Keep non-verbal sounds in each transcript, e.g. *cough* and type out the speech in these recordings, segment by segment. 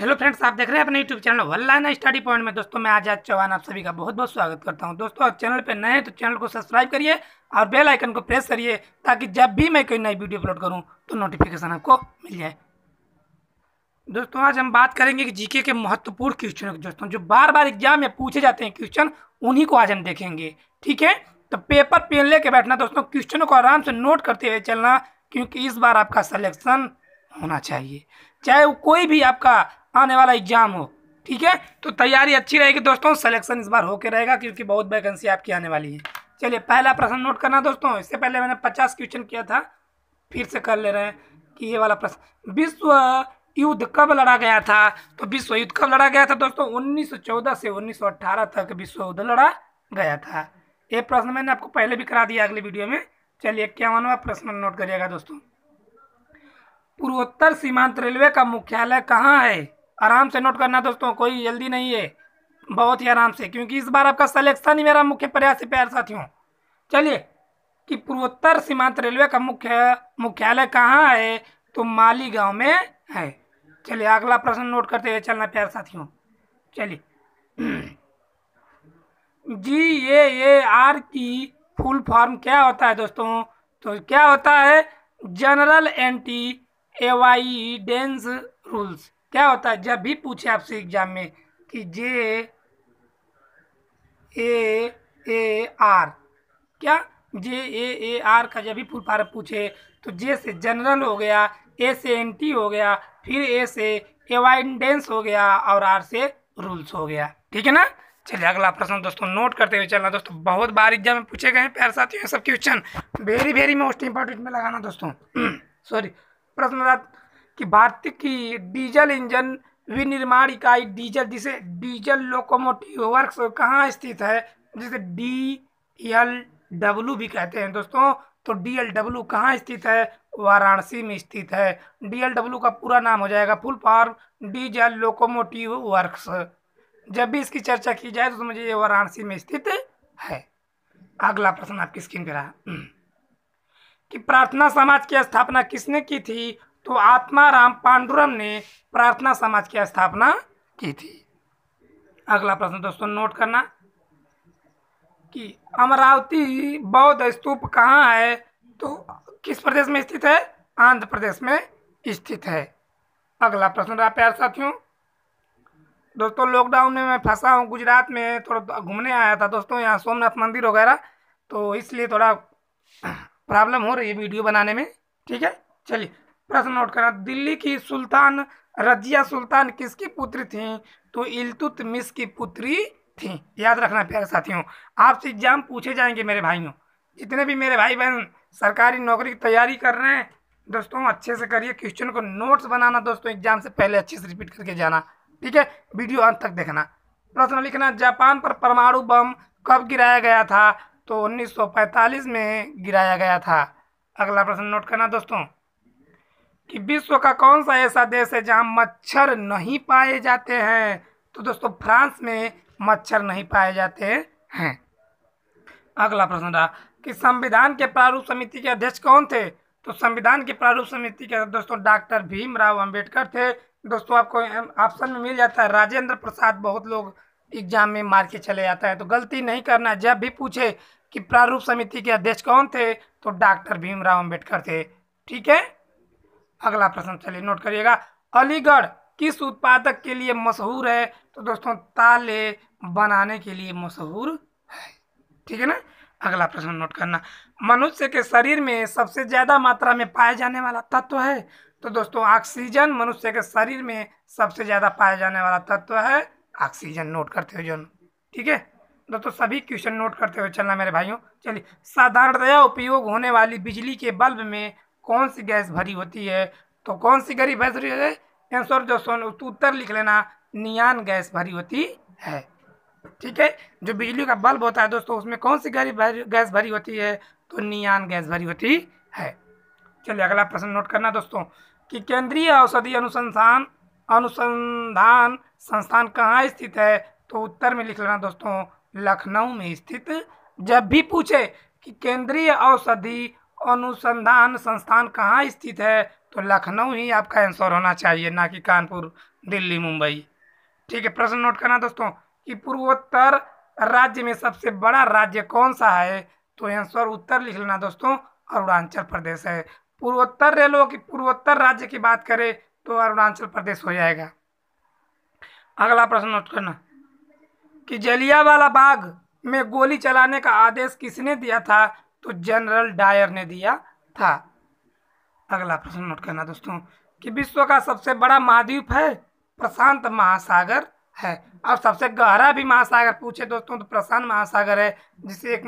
hello friends आप देख रहे हैं अपने YouTube channel one line study point में दोस्तों मैं आजाद चौहान आप सभी का बहुत बहुत स्वागत करता हूं दोस्तों आप चैनल पर नए हैं तो चैनल को सब्सक्राइब करिए और बेल आइकन को प्रेस करिए ताकि जब भी मैं कोई नई वीडियो अपलोड करूं तो नोटिफिकेशन आपको मिल जाए दोस्तों आज हम बात करेंगे कि जीके के महत्वपूर्ण क्वेश्चन दोस्तों जो बार बार एग्जाम में पूछे जाते हैं क्वेश्चन उन्हीं को आज हम देखेंगे ठीक है तो पेपर पेन लेके बैठना दोस्तों क्वेश्चनों को आराम से नोट करते हुए चलना क्योंकि इस बार आपका सलेक्शन होना चाहिए चाहे वो कोई भी आपका आने वाला एग्जाम हो ठीक है तो तैयारी अच्छी रहेगी दोस्तों सिलेक्शन इस बार होके रहेगा क्योंकि बहुत वैकेंसी आपकी आने वाली है चलिए पहला प्रश्न नोट करना दोस्तों इससे पहले मैंने पचास क्वेश्चन किया था फिर से कर ले रहे हैं कि ये वाला प्रश्न विश्व युद्ध कब लड़ा गया था तो विश्व युद्ध कब लड़ा गया था दोस्तों 1914 से 1918 तक विश्व युद्ध लड़ा गया था ये प्रश्न मैंने आपको पहले भी करा दिया अगले वीडियो में चलिए इक्यावनवा प्रश्न नोट करिएगा दोस्तों पूर्वोत्तर सीमांत रेलवे का मुख्यालय कहाँ है आराम से नोट करना दोस्तों कोई जल्दी नहीं है बहुत ही आराम से क्योंकि इस बार आपका सलेक्शन ही मेरा मुख्य प्रयास है प्यार साथियों चलिए कि पूर्वोत्तर सीमांत रेलवे का मुख्य मुख्यालय कहाँ है तो माली गांव में है चलिए अगला प्रश्न नोट करते हुए चलना प्यार साथियों चलिए *clears throat* जी ए ए आर की फुल फॉर्म क्या होता है दोस्तों तो क्या होता है general anti avoidance rules e क्या होता है जब भी पूछे आपसे एग्जाम में कि जे ए ए आर क्या जे ए ए आर का जब भी फुल पूछे तो जे से जनरल हो गया ए से एंटी हो गया फिर ए से एवाइडेंस e हो गया और आर से रूल्स हो गया ठीक है ना चलिए अगला प्रश्न दोस्तों नोट करते हुए चलना दोस्तों बहुत बार एग्जाम में पूछे गए हैं प्यार साथियों सब question very very most important में लगाना दोस्तों सॉरी *clears throat* प्रश्न कि भारत की डीजल इंजन विनिर्माण इकाई डीजल जिसे डीजल लोकोमोटिव वर्क्स कहाँ स्थित है जिसे डी एल डब्ल्यू भी कहते हैं दोस्तों तो डी एल डब्ल्यू कहाँ स्थित है वाराणसी में स्थित है डी एल डब्ल्यू का पूरा नाम हो जाएगा full form diesel locomotive works जब भी इसकी चर्चा की जाए तो समझिए ये वाराणसी में स्थित है अगला प्रश्न आपकी स्क्रीन पर रहा कि प्रार्थना समाज की स्थापना किसने की थी तो आत्माराम पांडुरम ने प्रार्थना समाज की स्थापना की थी अगला प्रश्न दोस्तों नोट करना कि अमरावती बौद्ध स्तूप कहाँ है तो किस प्रदेश में स्थित है आंध्र प्रदेश में स्थित है अगला प्रश्न रहा प्यार साथियों दोस्तों लॉकडाउन में मैं फंसा हूँ गुजरात में थोड़ा घूमने आया था दोस्तों यहाँ सोमनाथ मंदिर वगैरह तो इसलिए थोड़ा प्रॉब्लम हो रही है वीडियो बनाने में ठीक है चलिए प्रश्न नोट करना दिल्ली की सुल्तान रजिया सुल्तान किसकी पुत्री थी तो मिस की पुत्री थी याद रखना प्यारे साथियों आपसे एग्जाम पूछे जाएंगे मेरे भाइयों जितने भी मेरे भाई बहन सरकारी नौकरी की तैयारी कर रहे हैं दोस्तों अच्छे से करिए क्वेश्चन को नोट्स बनाना दोस्तों एग्जाम से पहले अच्छे से रिपीट करके जाना ठीक है वीडियो अंत तक देखना प्रश्न लिखना जापान पर परमाणु बम कब गिराया गया था तो 1945 में गिराया गया था अगला प्रश्न नोट करना दोस्तों कि विश्व का कौन सा ऐसा देश है जहां मच्छर नहीं पाए जाते हैं तो दोस्तों फ्रांस में मच्छर नहीं पाए जाते हैं अगला प्रश्न रहा कि संविधान के प्रारूप समिति के अध्यक्ष कौन थे तो संविधान के प्रारूप समिति के दोस्तों डॉक्टर भीमराव अंबेडकर थे दोस्तों आपको ऑप्शन में मिल जाता है राजेंद्र प्रसाद बहुत लोग एग्जाम में मार के चले जाता है तो गलती नहीं करना जब भी पूछे कि प्रारूप समिति के अध्यक्ष कौन थे तो डॉक्टर भीमराव अंबेडकर थे ठीक है अगला प्रश्न चलिए नोट करिएगा अलीगढ़ किस उत्पादक के लिए मशहूर है तो दोस्तों ताले बनाने के लिए मशहूर है ठीक है ना अगला प्रश्न नोट करना मनुष्य के शरीर में सबसे ज़्यादा मात्रा में पाए जाने वाला तत्व है तो दोस्तों ऑक्सीजन मनुष्य के शरीर में सबसे ज़्यादा पाया जाने वाला तत्व है ऑक्सीजन नोट करते हो जो ठीक है दोस्तों तो सभी क्वेश्चन नोट करते हुए चलना मेरे भाइयों चलिए साधारणतया उपयोग होने वाली बिजली के बल्ब में कौन सी गैस भरी होती है तो कौन सी गरीब भैंस है आंसर जो सोन उत्तर लिख लेना नियान गैस भरी होती है ठीक है जो बिजली का बल्ब होता है दोस्तों उसमें कौन सी गरीब गैस भरी होती है तो नियान गैस भरी होती है चलिए अगला प्रश्न नोट करना दोस्तों कि केंद्रीय औषधि अनुसंधान अनुसंधान संस्थान कहाँ स्थित है तो उत्तर में लिख लेना दोस्तों लखनऊ में स्थित जब भी पूछे कि केंद्रीय औषधि अनुसंधान संस्थान कहाँ स्थित है तो लखनऊ ही आपका आंसर होना चाहिए ना कि कानपुर दिल्ली मुंबई ठीक है प्रश्न नोट करना दोस्तों कि पूर्वोत्तर राज्य में सबसे बड़ा राज्य कौन सा है तो आंसर उत्तर लिख लेना दोस्तों अरुणाचल प्रदेश है पूर्वोत्तर रेलों की पूर्वोत्तर राज्य की बात करें तो अरुणाचल प्रदेश हो जाएगा अगला प्रश्न नोट करना कि जलियावाला बाग में गोली चलाने का आदेश किसने दिया था तो जनरल डायर ने दिया था अगला प्रश्न नोट करना दोस्तों कि विश्व का सबसे बड़ा महाद्वीप है प्रशांत महासागर है अब सबसे गहरा भी महासागर पूछे दोस्तों तो प्रशांत महासागर है जिसे एक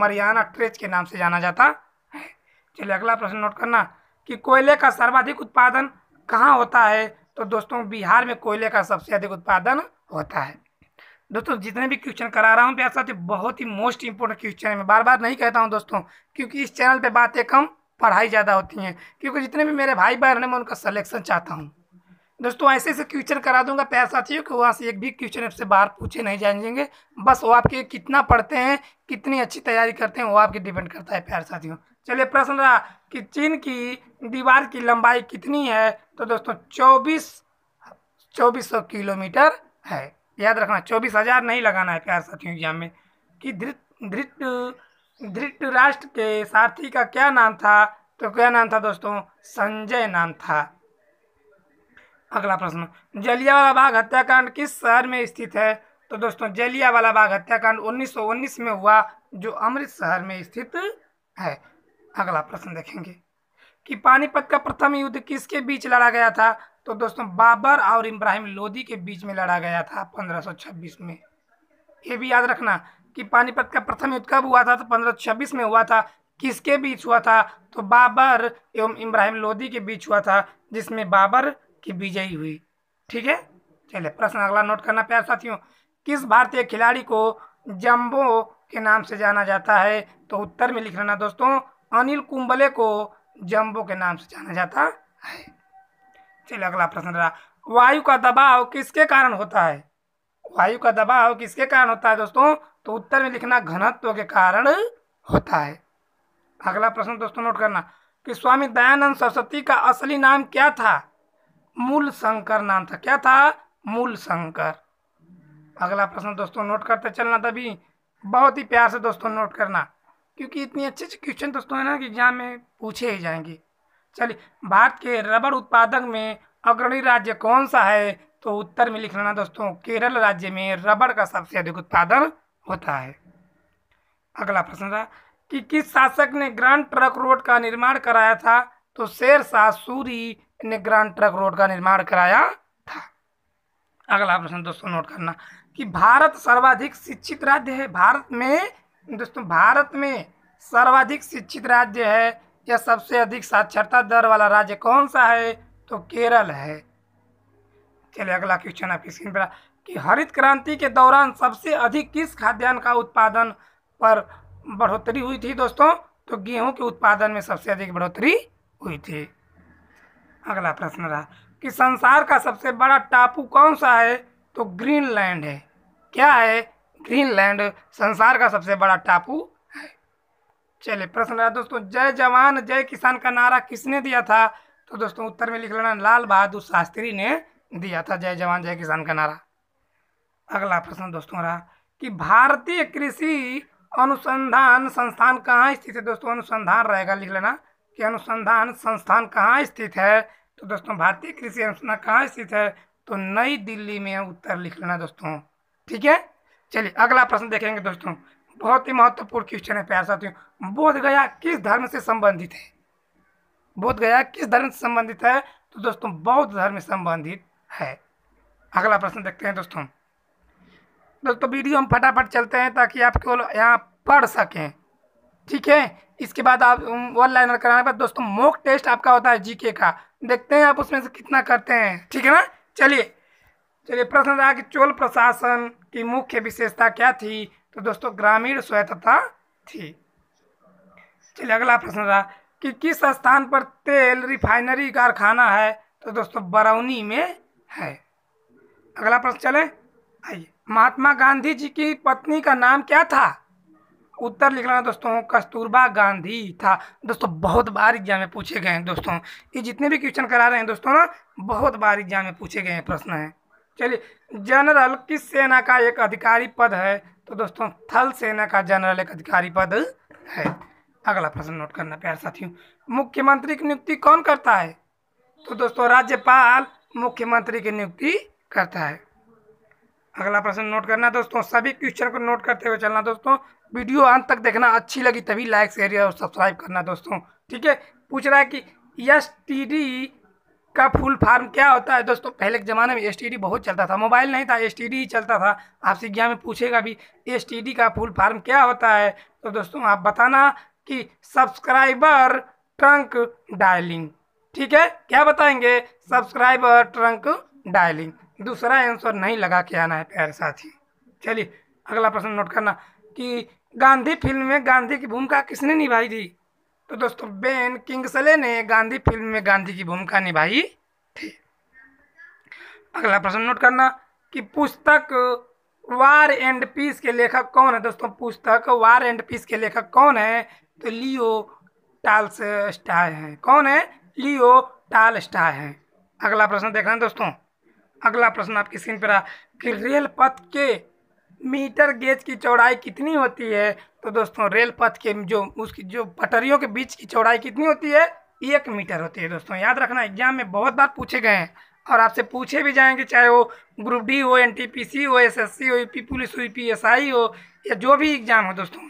मरियाना ट्रेच के नाम से जाना जाता है चलिए अगला प्रश्न नोट करना कि कोयले का सर्वाधिक उत्पादन कहाँ होता है तो दोस्तों बिहार में कोयले का सबसे अधिक उत्पादन होता है दोस्तों जितने भी क्वेश्चन करा रहा हूँ प्यार साथ बहुत ही मोस्ट इंपॉर्टेंट क्वेश्चन है मैं बार बार नहीं कहता हूँ दोस्तों क्योंकि इस चैनल पे बातें कम पढ़ाई ज़्यादा होती हैं क्योंकि जितने भी मेरे भाई बहन हैं मैं उनका सलेक्शन चाहता हूँ दोस्तों ऐसे ऐसे क्वेश्चन करा दूंगा प्यार साथियों कि वहाँ से एक भी क्वेश्चन आपसे बाहर पूछे नहीं जाएंगे बस वो आपके कितना पढ़ते हैं कितनी अच्छी तैयारी करते हैं वो आपके डिपेंड करता है प्यार साथियों चलिए प्रश्न रहा कि चीन की दीवार की लंबाई कितनी है तो दोस्तों चौबीस चौबीस सौ किलोमीटर है याद रखना चौबीस हज़ार नहीं लगाना है प्यार साथियों एग्जाम में कि धृत धृत धृत राष्ट्र के सारथी का क्या नाम था तो क्या नाम था दोस्तों संजय नाम था अगला प्रश्न जलियावाला बाग हत्याकांड किस शहर में स्थित है तो दोस्तों जलियावाला बाग हत्याकांड 1919 में हुआ जो अमृतसर में स्थित है अगला प्रश्न देखेंगे कि पानीपत का प्रथम युद्ध किसके बीच लड़ा गया था तो दोस्तों बाबर और इब्राहिम लोधी के बीच में लड़ा गया था 1526 में ये भी याद रखना कि पानीपत का प्रथम युद्ध कब हुआ था तो 1526 में हुआ था किसके बीच हुआ था तो बाबर एवं इब्राहिम लोधी के बीच हुआ था जिसमें बाबर की विजयी हुई ठीक है चलिए प्रश्न अगला नोट करना प्यार साथियों किस भारतीय खिलाड़ी को जम्बो के नाम से जाना जाता है तो उत्तर में लिख लेना दोस्तों अनिल कुंबले को जम्बो के नाम से जाना जाता है चलिए अगला प्रश्न रहा वायु का दबाव किसके कारण होता है वायु का दबाव किसके कारण होता है दोस्तों तो उत्तर में लिखना घनत्व के कारण होता है अगला प्रश्न दोस्तों नोट करना कि स्वामी दयानंद सरस्वती का असली नाम क्या था मूल शंकर नाम था क्या था मूल शंकर अगला प्रश्न दोस्तों नोट करते चलना तभी बहुत ही प्यार से दोस्तों नोट करना क्योंकि इतनी अच्छे अच्छे क्वेश्चन दोस्तों है ना कि एग्जाम में पूछे ही जाएंगे चलिए भारत के रबर उत्पादक में अग्रणी राज्य कौन सा है तो उत्तर में लिख लेना दोस्तों केरल राज्य में रबर का सबसे अधिक उत्पादन होता है अगला प्रश्न था कि किस शासक ने ग्रांड ट्रक रोड का निर्माण कराया था तो शेर शाह सूरी ने ग्रांड ट्रक रोड का निर्माण कराया था अगला प्रश्न दोस्तों नोट करना कि भारत सर्वाधिक शिक्षित राज्य है भारत में दोस्तों भारत में सर्वाधिक शिक्षित राज्य है या सबसे अधिक साक्षरता दर वाला राज्य कौन सा है तो केरल है चलिए अगला क्वेश्चन आपकी स्क्रीन पर कि हरित क्रांति के दौरान सबसे अधिक किस खाद्यान्न का उत्पादन पर बढ़ोतरी हुई थी दोस्तों तो गेहूं के उत्पादन में सबसे अधिक बढ़ोतरी हुई थी अगला प्रश्न रहा कि संसार का सबसे बड़ा टापू कौन सा है तो ग्रीनलैंड है क्या है ग्रीनलैंड संसार का सबसे बड़ा टापू चलिए प्रश्न है दोस्तों जय जवान जय किसान का नारा किसने दिया था तो दोस्तों उत्तर में लिख लेना लाल बहादुर शास्त्री ने दिया था जय जवान जय किसान का नारा अगला प्रश्न दोस्तों रहा कि भारतीय कृषि अनुसंधान संस्थान कहाँ स्थित है दोस्तों अनुसंधान रहेगा लिख लेना कि अनुसंधान संस्थान कहाँ स्थित है तो दोस्तों भारतीय कृषि अनुसंधान कहाँ स्थित है तो नई दिल्ली में उत्तर लिख लेना दोस्तों ठीक है चलिए अगला प्रश्न देखेंगे दोस्तों बहुत ही महत्वपूर्ण क्वेश्चन है प्यार साथियों बोध गया किस धर्म से संबंधित है बोध गया किस धर्म से संबंधित है तो दोस्तों बौद्ध धर्म से संबंधित है अगला प्रश्न देखते हैं दोस्तों दोस्तों वीडियो हम फटाफट चलते हैं ताकि आप केवल यहाँ पढ़ सकें ठीक है इसके बाद आप वन लाइनर कराने के बाद दोस्तों मोक टेस्ट आपका होता है जीके का देखते हैं आप उसमें से कितना करते हैं ठीक है ना चलिए चलिए प्रश्न रहा कि चोल प्रशासन की मुख्य विशेषता क्या थी तो दोस्तों ग्रामीण स्वायत्तता थी चलिए अगला प्रश्न रहा कि किस स्थान पर तेल रिफाइनरी कारखाना है तो दोस्तों बरौनी में है अगला प्रश्न चले आइए महात्मा गांधी जी की पत्नी का नाम क्या था उत्तर लिखना दोस्तों कस्तूरबा गांधी था दोस्तों बहुत बार एग्जाम में पूछे गए हैं दोस्तों ये जितने भी क्वेश्चन करा रहे हैं दोस्तों ना बहुत बार एग्जाम में पूछे गए हैं प्रश्न हैं चलिए जनरल किस सेना का एक अधिकारी पद है तो दोस्तों थल सेना का जनरल एक अधिकारी पद है अगला प्रश्न नोट करना प्यार साथियों मुख्यमंत्री की नियुक्ति कौन करता है तो दोस्तों राज्यपाल मुख्यमंत्री की नियुक्ति करता है अगला प्रश्न नोट करना दोस्तों सभी क्वेश्चन को नोट करते हुए चलना दोस्तों वीडियो अंत तक देखना अच्छी लगी तभी लाइक शेयर और सब्सक्राइब करना दोस्तों ठीक है पूछ रहा है कि यस टी डी का फुल फॉर्म क्या होता है दोस्तों पहले के ज़माने में एस बहुत चलता था मोबाइल नहीं था एस ही चलता था आपसे ज्ञान में पूछेगा भी एस का फुल फॉर्म क्या होता है तो दोस्तों आप बताना कि सब्सक्राइबर ट्रंक डायलिंग ठीक है क्या बताएंगे सब्सक्राइबर ट्रंक डायलिंग दूसरा आंसर नहीं लगा के आना है प्यारे साथी चलिए अगला प्रश्न नोट करना कि गांधी फिल्म में गांधी की भूमिका किसने निभाई थी तो दोस्तों बेन किंगसले ने गांधी फिल्म में गांधी की भूमिका निभाई थी अगला प्रश्न नोट करना कि पुस्तक वार एंड पीस के लेखक कौन है दोस्तों पुस्तक वार एंड पीस के लेखक कौन है तो लियो टाल स्टाय है कौन है लियो टाल स्टाय है अगला प्रश्न देखना दोस्तों अगला प्रश्न आपकी स्क्रीन पर रहा कि रेल पथ के मीटर गेज की चौड़ाई कितनी होती है तो दोस्तों रेल पथ के जो उसकी जो पटरियों के बीच की चौड़ाई कितनी होती है एक मीटर होती है दोस्तों याद रखना एग्जाम में बहुत बार पूछे गए हैं और आपसे पूछे भी जाएंगे चाहे वो ग्रुप डी हो एन हो एस एस हो पी पुलिस हो पी एस हो या जो भी एग्जाम हो दोस्तों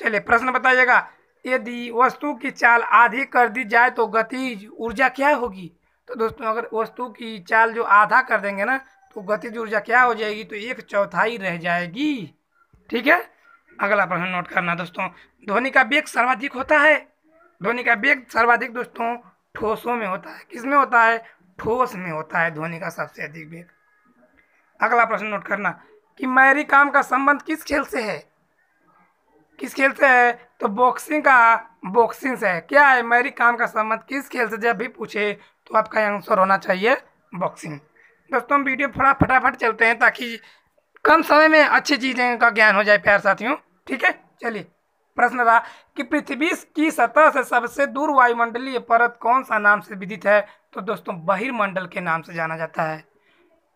चलिए प्रश्न बताइएगा यदि वस्तु की चाल आधी कर दी जाए तो गतिज ऊर्जा क्या होगी तो दोस्तों अगर वस्तु की चाल जो आधा कर देंगे ना तो गतिज ऊर्जा क्या हो जाएगी तो एक चौथाई रह जाएगी ठीक है अगला प्रश्न नोट करना दोस्तों ध्वनि का वेग सर्वाधिक होता है ध्वनि का वेग सर्वाधिक दोस्तों ठोसों में होता है किस में होता है ठोस में होता है ध्वनि का सबसे अधिक वेग अगला प्रश्न नोट करना कि मैरी काम का संबंध किस खेल से है किस खेल से है तो बॉक्सिंग का बॉक्सिंग से है क्या है मैरी काम का संबंध किस खेल से जब भी पूछे तो आपका आंसर होना चाहिए बॉक्सिंग दोस्तों हम वीडियो थोड़ा फटाफट चलते हैं ताकि कम समय में अच्छी चीज़ें का ज्ञान हो जाए प्यार साथियों ठीक है चलिए प्रश्न रहा कि पृथ्वी की सतह से सबसे दूर वायुमंडलीय परत कौन सा नाम से विदित है तो दोस्तों बहिर्मंडल के नाम से जाना जाता है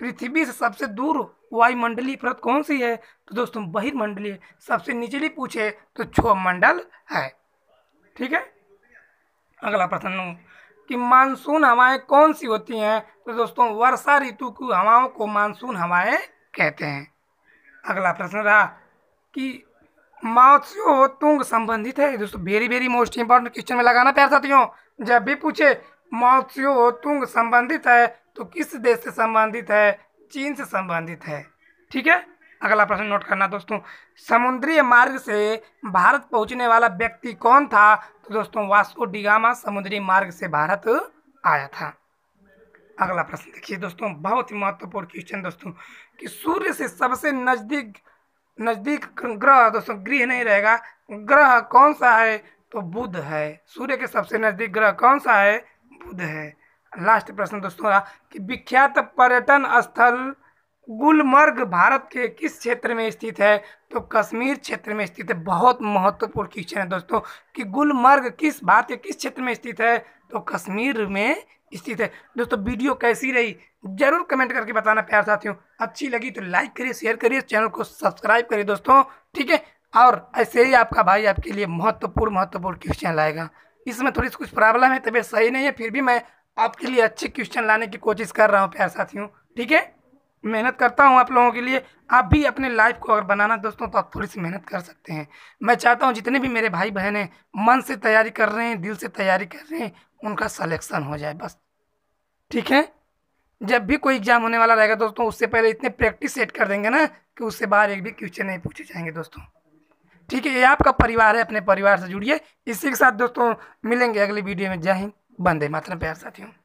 पृथ्वी से सबसे दूर वायुमंडलीय परत कौन सी है तो दोस्तों बहिर्मंडलीय सबसे निचली पूछे तो क्षोभ मंडल है ठीक है अगला प्रश्न कि मानसून हवाएं कौन सी होती हैं तो दोस्तों वर्षा ऋतु की हवाओं को मानसून हवाएं कहते हैं अगला प्रश्न रहा कि माओत्स्यो तुंग संबंधित है दोस्तों very very most important question में लगाना प्यार साथियों जब भी पूछे माओत्स्यो तुंग संबंधित है तो किस देश से संबंधित है चीन से संबंधित है ठीक है अगला प्रश्न नोट करना दोस्तों समुद्री मार्ग से भारत पहुंचने वाला व्यक्ति कौन था तो दोस्तों वास्को डिगामा समुद्री मार्ग से भारत आया था अगला प्रश्न देखिए दोस्तों बहुत ही महत्वपूर्ण क्वेश्चन दोस्तों कि सूर्य से सबसे नज़दीक नज़दीक ग्रह दोस्तों गृह नहीं रहेगा ग्रह कौन सा है तो बुध है सूर्य के सबसे नज़दीक ग्रह कौन सा है बुध है लास्ट प्रश्न दोस्तों कि विख्यात पर्यटन स्थल गुलमर्ग भारत के किस क्षेत्र में स्थित है तो कश्मीर क्षेत्र में स्थित है बहुत महत्वपूर्ण क्वेश्चन है दोस्तों कि गुलमर्ग किस भारत के किस क्षेत्र में स्थित है तो कश्मीर में स्थित है दोस्तों वीडियो कैसी रही जरूर कमेंट करके बताना प्यार साथियों अच्छी लगी तो लाइक करिए शेयर करिए चैनल को सब्सक्राइब करिए दोस्तों ठीक है और ऐसे ही आपका भाई आपके लिए महत्वपूर्ण महत्वपूर्ण क्वेश्चन लाएगा इसमें थोड़ी सी कुछ प्रॉब्लम है तबीयत सही नहीं है फिर भी मैं आपके लिए अच्छे क्वेश्चन लाने की कोशिश कर रहा हूँ प्यार साथियों ठीक है मेहनत करता हूँ आप लोगों के लिए आप भी अपने लाइफ को अगर बनाना दोस्तों तो आप थोड़ी सी मेहनत कर सकते हैं मैं चाहता हूँ जितने भी मेरे भाई बहन हैं मन से तैयारी कर रहे हैं दिल से तैयारी कर रहे हैं उनका सलेक्शन हो जाए बस ठीक है जब भी कोई एग्जाम होने वाला रहेगा दोस्तों उससे पहले इतने प्रैक्टिस सेट कर देंगे ना कि उससे बाहर एक भी क्वेश्चन नहीं पूछे जाएंगे दोस्तों ठीक है ये आपका परिवार है अपने परिवार से जुड़िए इसी के साथ दोस्तों मिलेंगे अगली वीडियो में जय हिंद बंदे मातरम प्यार साथियों